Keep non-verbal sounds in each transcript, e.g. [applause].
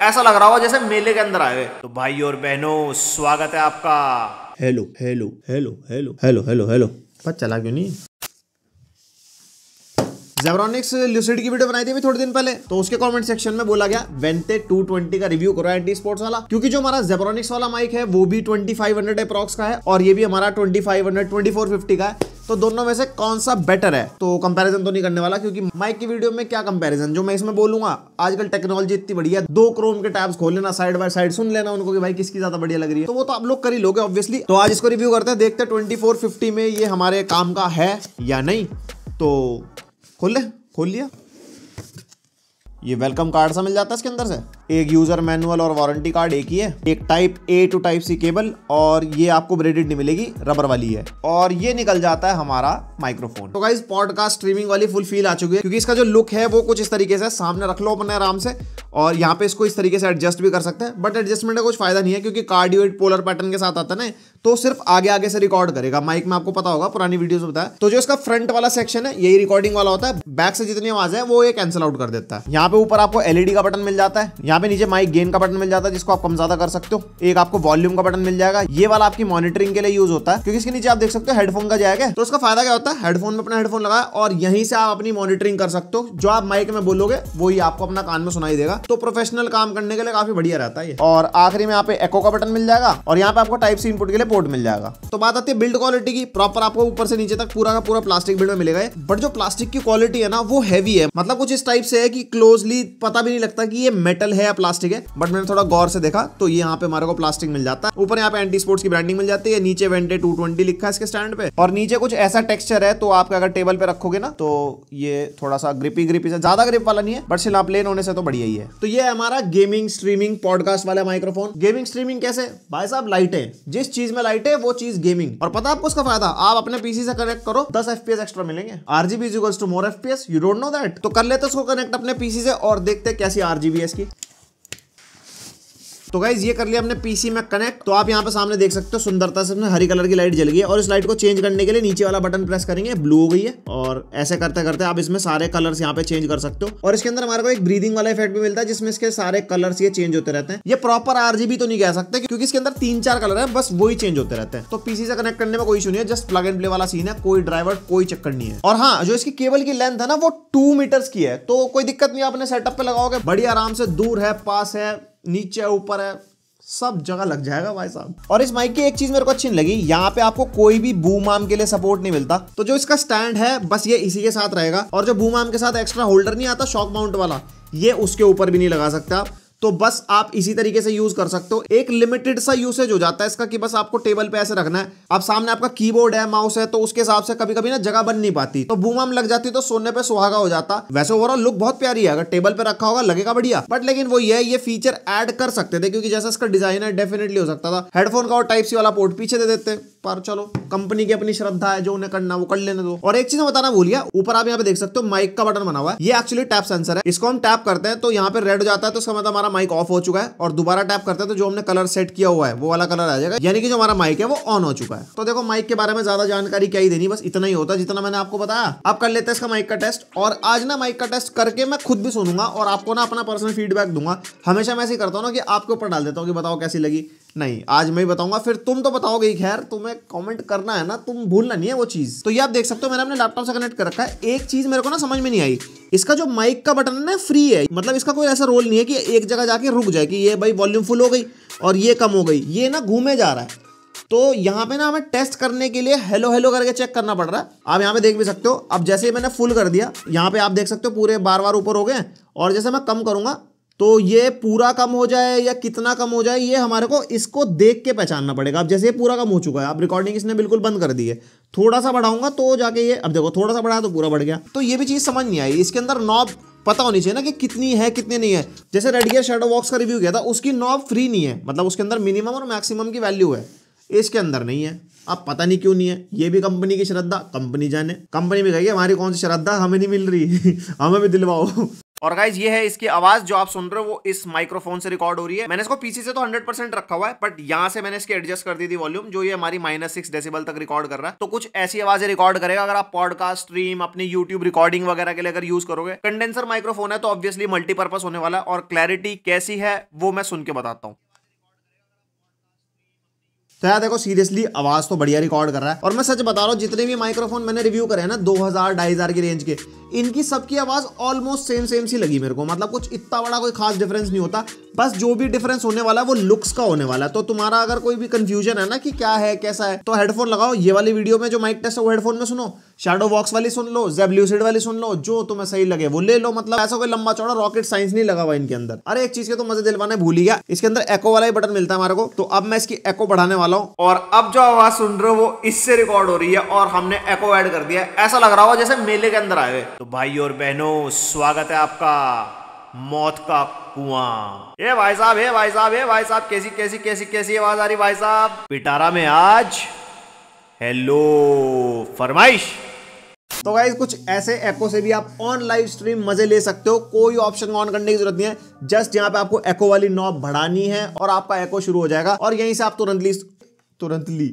ऐसा लग रहा हो जैसे मेले के अंदर आए हुए तो भाई और बहनों स्वागत है आपका hello hello hello hello hello hello hello पर चला क्यों नहीं जेब्रॉनिक्स लुसिड की वीडियो बनाई थी भी थोड़े दिन पहले तो उसके कमेंट सेक्शन में बोला गया वेंटे 220 का रिव्यू करो एंटी स्पोर्ट्स वाला क्योंकि जो हमारा जेब्रॉनिक्स वाला माइक है वो भी 2500 फाइव अप्रॉक्स का है और ये भी हमारा 2500 2450 का है तो दोनों में से कौन सा बेटर है तो कंपैरिजन तो नहीं करने वाला क्योंकि माइक की वीडियो में क्या कंपैरिजन जो मैं इसमें बोलूंगा आजकल टेक्नोलॉजी इतनी बढ़िया दो क्रोम के टैब्स खोल लेना साइड बाय साइड सुन लेना उनको कि भाई किसकी ज्यादा बढ़िया लग रही है तो वो तो आप लोग कर ही लोगे ऑब्वियसली तो आज इसको रिव्यू करते हैं देखते ट्वेंटी फोर फिफ्टी में ये हमारे काम का है या नहीं तो खोल ले खोल लिया ये वेलकम कार्ड सा मिल जाता है इसके अंदर से एक यूजर मैनुअल और वारंटी कार्ड एक ही है एक type A to type C cable और ये आपको ब्रेडेड नहीं मिलेगी रबर वाली है और ये निकल जाता है हमारा माइक्रोफोन तो पॉडकास्ट स्ट्रीमिंग वाली फुल फील आ चुकी है क्योंकि इसका जो लुक है वो कुछ इस तरीके से सामने रख लो अपने आराम से और यहाँ पे इसको इस तरीके से एडजस्ट भी कर सकते हैं बट एडजस्टमेंट का कुछ फायदा नहीं है क्योंकि कार्डियोइड पोलर पैटर्न के साथ आता है ना तो सिर्फ आगे आगे से रिकॉर्ड करेगा माइक में आपको पता होगा पुरानी वीडियोस में बताया तो जो इसका फ्रंट वाला सेक्शन है यही रिकॉर्डिंग वाला होता है बैक से जितनी आवाज है वो ये कैंसिल आउट कर देता है यहाँ पे ऊपर आपको एलईडी का बटन मिल जाता है यहाँ पे नीचे माइक गेन का बटन मिल जाता है जिसको आप कम ज्यादा कर सकते हो एक आपको वॉल्यूम का बटन मिल जाएगा ये वाला आपकी मॉनिटरिंग के लिए यूज होता है क्योंकि इसके नीचे आप देख सकते हो हेडफोन का जाएगा तो उसका फायदा क्या होता है हेडफोन में अपना हेडफोन लगाया और यहीं से आप अपनी मॉनिटरिंग कर सकते हो जो आप माइक में बोलोगे वही आपको अपना कान में सुनाई देगा तो प्रोफेशनल काम करने के लिए काफी बढ़िया रहता है और आखिरी में यहाँ पे एको का बटन मिल जाएगा और यहाँ पे आपको टाइप सी इनपुट के लिए पोर्ट मिल जाएगा तो बात आती है बिल्ड क्वालिटी की प्रॉपर आपको ऊपर से नीचे तक पूरा का पूरा प्लास्टिक बिल्ड में मिलेगा बट जो प्लास्टिक की क्वालिटी है ना वो हैवी है मतलब कुछ इस टाइप से है कि क्लोजली पता भी नहीं लगता कि ये मेटल है या प्लास्टिक है बट मैंने थोड़ा गौर से देखा तो ये यहाँ पे हमारे को प्लास्टिक मिल जाता है ऊपर यहाँ पे एंटी स्पोर्ट्स की ब्रांडिंग मिल जाती है नीचे वेंटे टू लिखा है इसके स्टैंड पे और नीचे कुछ ऐसा टेक्सचर है तो आप अगर टेबल पे रखोगे ना तो ये थोड़ा सा ग्रिपी ग्रिपी से ज्यादा ग्रिप वाला नहीं है बट सिला लेन होने से तो बढ़िया ही है तो ये हमारा गेमिंग स्ट्रीमिंग पॉडकास्ट वाला माइक्रोफोन गेमिंग स्ट्रीमिंग कैसे भाई साहब लाइट है जिस चीज में लाइट है वो चीज गेमिंग और पता आपको उसका फायदा आप अपने पीसी से कनेक्ट करो दस एफ एक्स्ट्रा मिलेंगे RGB two more if you don't know that तो कर लेते उसको कनेक्ट अपने पीसी से और देखते कैसी आरजीबी इसकी तो गाइज ये कर लिया हमने पीसी में कनेक्ट तो आप यहाँ पे सामने देख सकते हो सुंदरता से हरी कलर की लाइट जल गई है और इस लाइट को चेंज करने के लिए नीचे वाला बटन प्रेस करेंगे ब्लू हो गई है और ऐसे करते करते आप इसमें सारे कलर्स यहाँ पे चेंज कर सकते हो और इसके अंदर हमारे को एक ब्रीदिंग वाला इफेक्ट भी मिलता है जिसमें इसके सारे कलर्स ये चेंज होते रहते हैं ये प्रॉपर आरजीबी तो नहीं कह सकते क्योंकि इसके अंदर तीन चार कलर है बस वही चेंज होते रहते हैं तो पीसी से कनेक्ट करने में कोई इशू नहीं है जस्ट प्लग एंड प्ले वाला सीन है कोई ड्राइवर कोई चक्कर नहीं है और हाँ जो इसकी केबल की लेंथ है ना वो टू मीटर्स की है तो कोई दिक्कत नहीं आपने सेटअप पे लगाओगे बड़ी आराम से दूर है पास है नीचे ऊपर है सब जगह लग जाएगा भाई साहब और इस माइक की एक चीज मेरे को अच्छी लगी यहाँ पे आपको कोई भी बूम आम के लिए सपोर्ट नहीं मिलता तो जो इसका स्टैंड है बस ये इसी के साथ रहेगा और जो बूम आम के साथ एक्स्ट्रा होल्डर नहीं आता शॉक माउंट वाला ये उसके ऊपर भी नहीं लगा सकते आप तो बस आप इसी तरीके से यूज कर सकते हो एक लिमिटेड सा यूसेज हो जाता है इसका कि बस आपको टेबल पे ऐसे रखना है अब सामने आपका कीबोर्ड है माउस है तो उसके हिसाब से कभी कभी ना जगह बन नहीं पाती तो में लग जाती तो सोने पे सुहागा हो जाता वैसे ओवरऑल लुक बहुत प्यारी है अगर टेबल पे रखा होगा लगेगा बढ़िया बट लेकिन वो ये ये फीचर एड कर सकते थे क्योंकि जैसा इसका डिजाइन है डेफिनेटली हो सकता था हेडफोन का और टाइप सी वाला पोर्ट पीछे दे देते पर चलो कंपनी की अपनी श्रद्धा है जो उन्हें करना वो कर लेने दो और एक चीज बताना भूल गया ऊपर आप यहाँ पे देख सकते हो माइक का बटन बना हुआ है ये एक्चुअली टैप सेंसर है इसको हम टैप करते हैं तो यहाँ पे रेड हो जाता है तो उसका मतलब हमारा हमारा माइक ऑफ हो चुका है और दोबारा टैप करते हैं तो जो हमने कलर सेट किया हुआ है वो वाला कलर आ जाएगा यानी कि जो हमारा माइक है वो ऑन हो चुका है तो देखो माइक के बारे में ज्यादा जानकारी क्या ही देनी बस इतना ही होता है जितना मैंने आपको बताया आप कर लेते हैं इसका माइक का टेस्ट और आज ना माइक का टेस्ट करके मैं खुद भी सुनूंगा और आपको ना अपना पर्सनल फीडबैक दूंगा हमेशा मैं ऐसे करता हूँ ना कि आपके ऊपर डाल देता हूँ कि बताओ कैसी लगी नहीं आज मैं ही बताऊंगा फिर तुम तो बताओगे ही खैर तुम्हें कमेंट करना है ना तुम भूलना नहीं है वो चीज़ तो ये आप देख सकते हो मैंने अपने लैपटॉप से कनेक्ट कर रखा है एक चीज़ मेरे को ना समझ में नहीं आई इसका जो माइक का बटन है ना फ्री है मतलब इसका कोई ऐसा रोल नहीं है कि एक जगह जाके रुक जाए कि ये भाई वॉल्यूम फुल हो गई और ये कम हो गई ये ना घूमे जा रहा है तो यहाँ पे ना हमें टेस्ट करने के लिए हेलो हेलो करके चेक करना पड़ रहा है आप यहाँ पे देख भी सकते हो अब जैसे ही मैंने फुल कर दिया यहाँ पे आप देख सकते हो पूरे बार बार ऊपर हो गए और जैसे मैं कम करूंगा तो ये पूरा कम हो जाए या कितना कम हो जाए ये हमारे को इसको देख के पहचानना पड़ेगा अब जैसे ये पूरा कम हो चुका है अब रिकॉर्डिंग इसने बिल्कुल बंद कर दी है थोड़ा सा बढ़ाऊंगा तो जाके ये अब देखो थोड़ा सा बढ़ाया तो पूरा बढ़ गया तो ये भी चीज़ समझ नहीं आई इसके अंदर नॉब पता होनी चाहिए ना कि कितनी है कितनी नहीं है जैसे रेड गियर शेडो बॉक्स का रिव्यू किया था उसकी नॉब फ्री नहीं है मतलब उसके अंदर मिनिमम और मैक्सिमम की वैल्यू है इसके अंदर नहीं है अब पता नहीं क्यों नहीं है ये भी कंपनी की श्रद्धा कंपनी जाने कंपनी भी कहेगी हमारी कौन सी श्रद्धा हमें नहीं मिल रही [laughs] हमें भी दिलवाओ और गाइज ये है इसकी आवाज जो आप सुन रहे हो वो इस माइक्रोफोन से रिकॉर्ड हो रही है मैंने इसको पीछे से तो 100% रखा हुआ है बट यहाँ से मैंने इसकी एडजस्ट कर दी थी वॉल्यूम जो ये हमारी माइनस सिक्स डेसिबल तक रिकॉर्ड कर रहा है तो कुछ ऐसी आवाजें रिकॉर्ड करेगा अगर आप पॉडकास्ट स्ट्रीम अपनी यूट्यूब रिकॉर्डिंग वगैरह के लिए अगर यूज करोगे कंडेंसर माइक्रोफोन है तो ऑब्वियसली मल्टीपर्पज होने वाला है और क्लैरिटी कैसी है वो मैं सुन के बताता हूँ तो यार देखो सीरियसली आवाज तो बढ़िया रिकॉर्ड कर रहा है और मैं सच बता रहा हूँ जितने भी माइक्रोफोन मैंने रिव्यू करे ना दो हजार ढाई हजार की रेंज के इनकी सबकी आवाज़ ऑलमोस्ट सेम सेम सी लगी मेरे को मतलब कुछ इतना बड़ा कोई खास डिफरेंस नहीं होता बस जो भी डिफरेंस होने वाला है वो लुक्स का होने वाला है तो तुम्हारा अगर कोई भी कंफ्यूजन है ना कि क्या है कैसा है तो हेडफोन लगाओ ये वाली वीडियो में जो माइक टेस्ट है वो हेडफोन में सुनो शेडो वॉक्स वाली सुन लो जेब वाली सुन लो जो तुम्हें सही लगे वो ले लो मतलब ऐसा कोई लंबा चौड़ा रॉकेट साइंस नहीं लगा हुआ इनके अंदर अरे एक चीज के तो मजे दिलवाने भूल गया इसके अंदर एको वाला ही बटन मिलता है हमारे को तो अब मैं इसकी एको बढ़ाने वाला हूँ और अब जो आवाज सुन रहे हो वो इससे रिकॉर्ड हो रही है और हमने एको एड कर दिया ऐसा लग रहा हो जैसे मेले के अंदर आए तो भाई और बहनों स्वागत है आपका मौत का कुआं ए भाई साहब हे भाई साहब हे भाई साहब कैसी कैसी कैसी कैसी आवाज आ रही भाई साहब पिटारा में आज हेलो फरमाइश तो गाइज कुछ ऐसे ऐपो से भी आप ऑन लाइव स्ट्रीम मजे ले सकते हो कोई ऑप्शन ऑन करने की जरूरत नहीं है जस्ट यहाँ पे आपको एको वाली नॉब बढ़ानी है और आपका एको शुरू हो जाएगा और यहीं से आप तुरंत तुरंत ली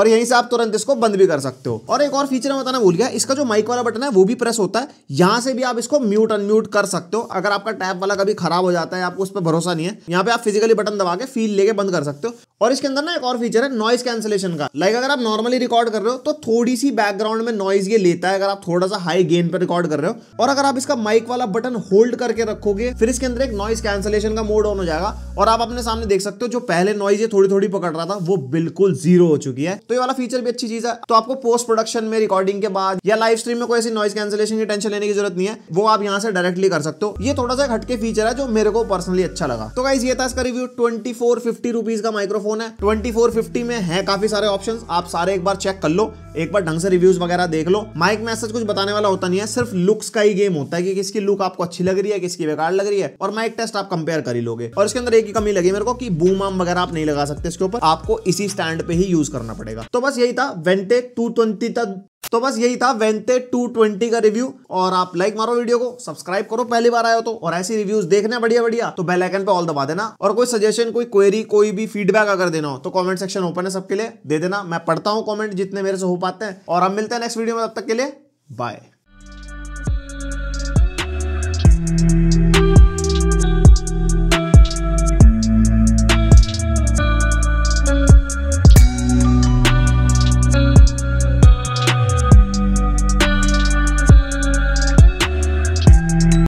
और यहीं से आप तुरंत इसको बंद भी कर सकते हो और एक और फीचर मैं बताना भूल गया इसका जो माइक वाला बटन है वो भी प्रेस होता है यहाँ से भी आप इसको म्यूट अनम्यूट कर सकते हो अगर आपका टैप वाला कभी खराब हो जाता है आपको उस पर भरोसा नहीं है यहाँ पे आप फिजिकली बटन दबा के फील लेके बंद कर सकते हो और इसके अंदर ना एक और फीचर है नॉइस कैंसिलेशन का लाइक अगर आप नॉर्मली रिकॉर्ड कर रहे हो तो थोड़ी सी बैकग्राउंड में नॉइज ये लेता है अगर आप थोड़ा सा हाई गेन पर रिकॉर्ड कर रहे हो और अगर आप इसका माइक वाला बटन होल्ड करके रखोगे फिर इसके अंदर एक नॉइस कैंसिलेशन का मोड ऑन हो जाएगा और आप अपने सामने देख सकते हो जो पहले नॉइज ये थोड़ी थोड़ी पकड़ रहा था वो बिल्कुल जीरो हो चुकी है तो ये वाला फीचर भी अच्छी चीज है तो आपको पोस्ट प्रोडक्शन में रिकॉर्डिंग के बाद या लाइव स्ट्रीम में कोई ऐसी नॉइज कैंसिलेशन की टेंशन लेने की जरूरत नहीं है वो आप यहाँ से डायरेक्टली कर सकते हो ये थोड़ा सा हटके फीचर है जो मेरे को पर्सनली अच्छा लगा तो गाइज ये था इसका रिव्यू ट्वेंटी फोर फिफ्टी का माइक्रोफोन फोन है ट्वेंटी फोर फिफ्टी में है काफी सारे ऑप्शन आप सारे एक बार चेक कर लो एक बार ढंग से रिव्यूज वगैरह देख लो माइक में ऐसा कुछ बताने वाला होता नहीं है सिर्फ लुक्स का ही गेम होता है कि किसकी लुक आपको अच्छी लग रही है किसकी बेकार लग रही है और माइक टेस्ट आप कंपेयर कर ही लोगे और इसके अंदर एक ही कमी लगी मेरे को कि बूम आम वगैरह आप नहीं लगा सकते इसके ऊपर आपको इसी स्टैंड पे ही यूज करना पड़ेगा तो बस यही था वेंटे टू तक तो बस यही था वेंटे 220 का रिव्यू और आप लाइक मारो वीडियो को सब्सक्राइब करो पहली बार आए हो तो और ऐसी रिव्यूज देखने बढ़िया बढ़िया तो बेलाइकन पे ऑल दबा देना और कोई सजेशन कोई क्वेरी कोई भी फीडबैक अगर देना हो तो कॉमेंट सेक्शन ओपन है सबके लिए दे देना मैं पढ़ता हूँ कॉमेंट जितने मेरे से हो पाते हैं और हम मिलते हैं नेक्स्ट वीडियो में तब तक के लिए बाय